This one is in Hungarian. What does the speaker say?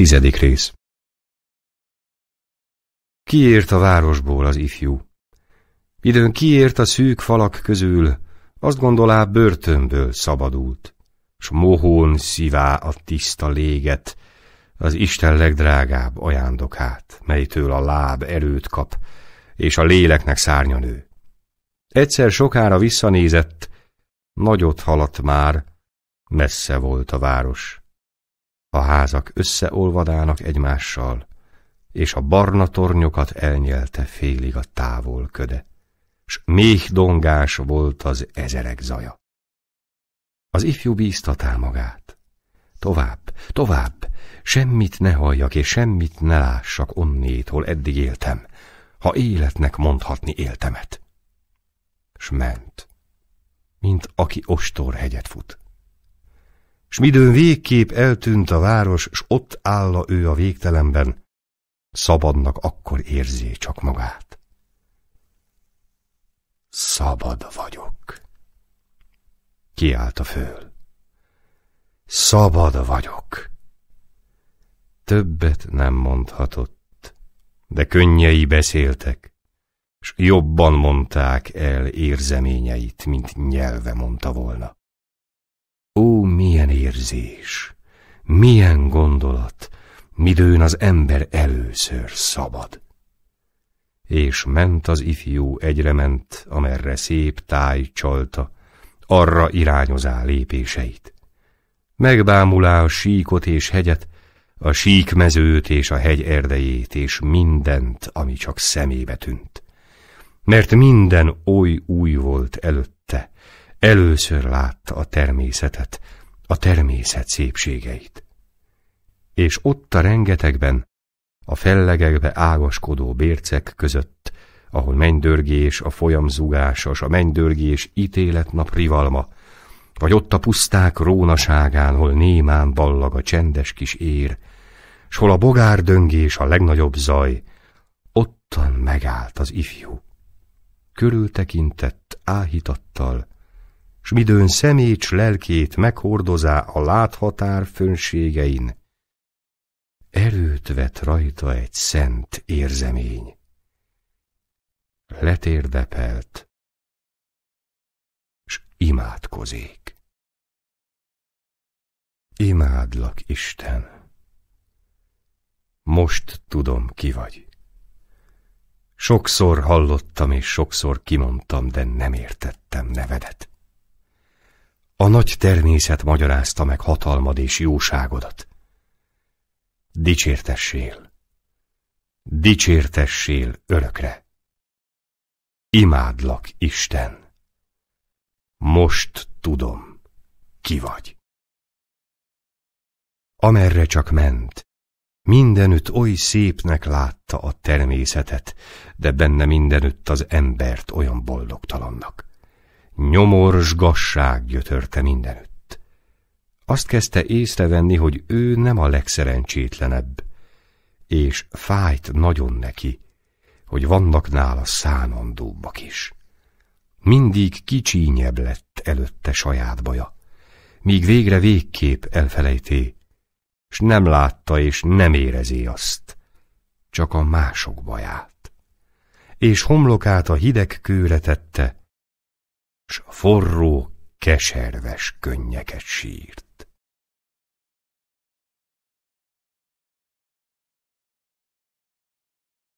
Tizedik rész Kiért a városból az ifjú? Időn kiért a szűk falak közül, azt gondolá börtönből szabadult, s mohón szivá a tiszta léget, az Isten legdrágább ajándokát, melytől a láb erőt kap, és a léleknek szárnya nő. Egyszer sokára visszanézett, nagyot haladt már, messze volt a város a házak összeolvadának egymással, és a barna tornyokat elnyelte félig a távol köde, s méh dongás volt az ezerek zaja. Az ifjú bíztatá magát. Tovább, tovább, semmit ne halljak és semmit ne lássak onnét, hol eddig éltem, ha életnek mondhatni éltemet. S ment, mint aki hegyet fut s midőn végképp eltűnt a város, s ott álla ő a végtelenben, szabadnak akkor érzi csak magát. Szabad vagyok. a föl. Szabad vagyok. Többet nem mondhatott, de könnyei beszéltek, s jobban mondták el érzeményeit, mint nyelve mondta volna. Ó, mi milyen érzés, milyen gondolat, midőn az ember először szabad. És ment az ifjú, egyre ment, amerre szép táj csalta, arra irányozá lépéseit. Megbámulá a síkot és hegyet, a síkmezőt és a hegy erdejét, és mindent, ami csak szemébe tűnt. Mert minden oly új volt előtte, először látta a természetet, a természet szépségeit. És ott a rengetegben, a fellegekbe ágaskodó bércek között, ahol mennydörgés, a folyam zugásos, a mennydörgés ítéletnap rivalma, vagy ott a puszták rónaságán, hol némán ballag a csendes kis ér, s hol a bogár döngés a legnagyobb zaj, ottan megállt az ifjú. Körültekintett áhítattal, s midőn szemét lelkét meghordozá a láthatár fönségein, erőt vett rajta egy szent érzemény. Letérdepelt, s imádkozék. Imádlak, Isten! Most tudom, ki vagy. Sokszor hallottam és sokszor kimondtam, de nem értettem nevedet. A nagy természet magyarázta meg hatalmad és jóságodat. Dicsértessél! Dicsértessél örökre! Imádlak, Isten! Most tudom, ki vagy. Amerre csak ment, mindenütt oly szépnek látta a természetet, de benne mindenütt az embert olyan boldogtalannak. Nyomors gasság gyötörte mindenütt. Azt kezdte észrevenni, hogy ő nem a legszerencsétlenebb, és fájt nagyon neki, hogy vannak nála szánandóbbak is. Mindig kicsínyebb lett előtte saját baja, míg végre végkép elfelejté, s nem látta és nem érezé azt, csak a mások baját. És homlokát a hideg kőre tette, s forró, keserves könnyeket sírt.